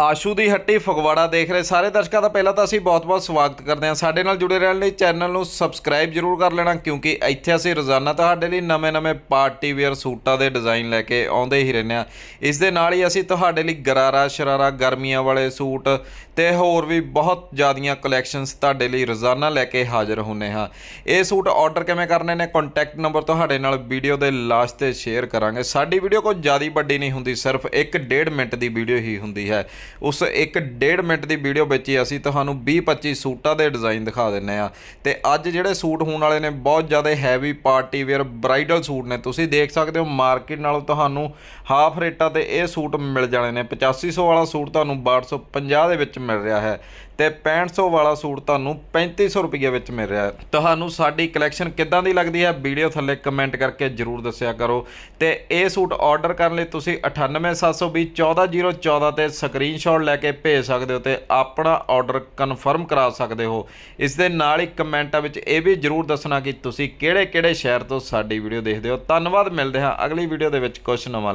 ਆਸ਼ੂ ਦੀ ਹੱਟੀ ਫਗਵਾੜਾ ਦੇਖ ਰਹੇ ਸਾਰੇ ਦਰਸ਼ਕਾਂ ਦਾ ਪਹਿਲਾਂ ਤਾਂ ਅਸੀਂ ਬਹੁਤ-ਬਹੁਤ ਸਵਾਗਤ ਕਰਦੇ ਹਾਂ ਸਾਡੇ ਨਾਲ ਜੁੜੇ ਰਹਿਣ ਲਈ ਚੈਨਲ ਨੂੰ ਸਬਸਕ੍ਰਾਈਬ ਜ਼ਰੂਰ ਕਰ ਲੈਣਾ ਕਿਉਂਕਿ ਇੱਥੇ ਅਸੀਂ ਰੋਜ਼ਾਨਾ ਤੁਹਾਡੇ ਲਈ ਨਵੇਂ-ਨਵੇਂ ਪਾਰਟੀ ਵੇਅਰ ਸੂਟਾਂ ਦੇ ਡਿਜ਼ਾਈਨ ਲੈ ਕੇ ਆਉਂਦੇ ਹੀ ਰਹਿੰਦੇ ਹਾਂ ਇਸ ਦੇ ਨਾਲ ਹੀ ਅਸੀਂ ਤੁਹਾਡੇ ਲਈ ਗਰਾਰਾ ਸ਼ਰਾਰਾ ਗਰਮੀਆਂ ਵਾਲੇ ਸੂਟ ਤੇ ਹੋਰ ਵੀ ਬਹੁਤ ਜ਼ਿਆਦੀਆਂ ਕਲੈਕਸ਼ਨਸ ਤੁਹਾਡੇ ਲਈ ਰੋਜ਼ਾਨਾ ਲੈ ਕੇ ਹਾਜ਼ਰ ਹੁੰਨੇ ਹਾਂ ਇਹ ਸੂਟ ਆਰਡਰ ਕਿਵੇਂ ਕਰਨੇ ਨੇ ਕੰਟੈਕਟ ਨੰਬਰ ਤੁਹਾਡੇ ਨਾਲ ਵੀਡੀਓ ਦੇ ਲਾਸਟ ਤੇ ਸ਼ੇਅਰ ਕਰਾਂਗੇ ਸਾਡੀ ਵੀਡੀਓ ਕੋਈ ਜ਼ਿਆਦੀ ਵੱਡੀ ਨਹੀਂ ਹੁੰਦੀ ਸਿਰਫ 1.5 ਮਿੰਟ ਦੀ ਵੀਡੀਓ ਹੀ ਹੁੰਦੀ ਹੈ ਉਸ ਇੱਕ 1.5 ਮਿੰਟ ਦੀ ਵੀਡੀਓ ਵਿੱਚ ਹੀ ਅਸੀਂ ਤੁਹਾਨੂੰ 20-25 ਸੂਟਾਂ ਦੇ ਡਿਜ਼ਾਈਨ ਦਿਖਾ ਦਿੰਨੇ ਆ ਤੇ ਅੱਜ ਜਿਹੜੇ ਸੂਟ ਹੋਣ ਵਾਲੇ ਨੇ ਬਹੁਤ ਜ਼ਿਆਦਾ heavy party wear bridal suit ਨੇ ਤੁਸੀਂ ਦੇਖ ਸਕਦੇ ਹੋ ਮਾਰਕੀਟ ਨਾਲੋਂ ਤੁਹਾਨੂੰ ਹਾਫ ਰੇਟਾਂ ਤੇ ਇਹ ਸੂਟ ਮਿਲ ਜਾਣੇ ਨੇ 8500 ਵਾਲਾ ਸੂਟ ਤੁਹਾਨੂੰ 1250 ਦੇ ਵਿੱਚ ਮਿਲ ਰਿਹਾ ਹੈ ਤੇ 6500 ਵਾਲਾ ਸੂਟ ਤੁਹਾਨੂੰ 3500 ਰੁਪਏ ਵਿੱਚ ਮਿਲ ਰਿਹਾ ਹੈ ਤੁਹਾਨੂੰ ਸਾਡੀ ਕਲੈਕਸ਼ਨ ਕਿੱਦਾਂ ਦੀ ਲੱਗਦੀ ਹੈ ਵੀਡੀਓ ਥੱਲੇ ਕਮੈਂਟ ਕਰਕੇ ਜਰੂਰ ਦੱਸਿਆ ਕਰੋ ਤੇ ਇਹ ਸੂਟ ਆਰਡਰ ਕਰਨ ਲਈ ਤੁਸੀਂ 98720 ਤੇ ਸਕਰੀਨ ਸਕਰੀਨਸ਼ਾਟ ਲੈ ਕੇ ਭੇਜ ਸਕਦੇ ਹੋ ਤੇ ਆਪਣਾ ਆਰਡਰ ਕਨਫਰਮ ਕਰਾ ਸਕਦੇ ਹੋ ਇਸ ਦੇ ਨਾਲ ਹੀ ਕਮੈਂਟਾਂ ਵਿੱਚ ਇਹ ਵੀ ਜ਼ਰੂਰ ਦੱਸਣਾ ਕਿ ਤੁਸੀਂ ਕਿਹੜੇ-ਕਿਹੜੇ ਸ਼ਹਿਰ ਤੋਂ ਸਾਡੀ ਵੀਡੀਓ ਦੇਖਦੇ ਹੋ ਧੰਨਵਾਦ ਮਿਲਦੇ ਹਾਂ ਅਗਲੀ ਵੀਡੀਓ ਦੇ ਵਿੱਚ ਕੁਝ ਨਵਾਂ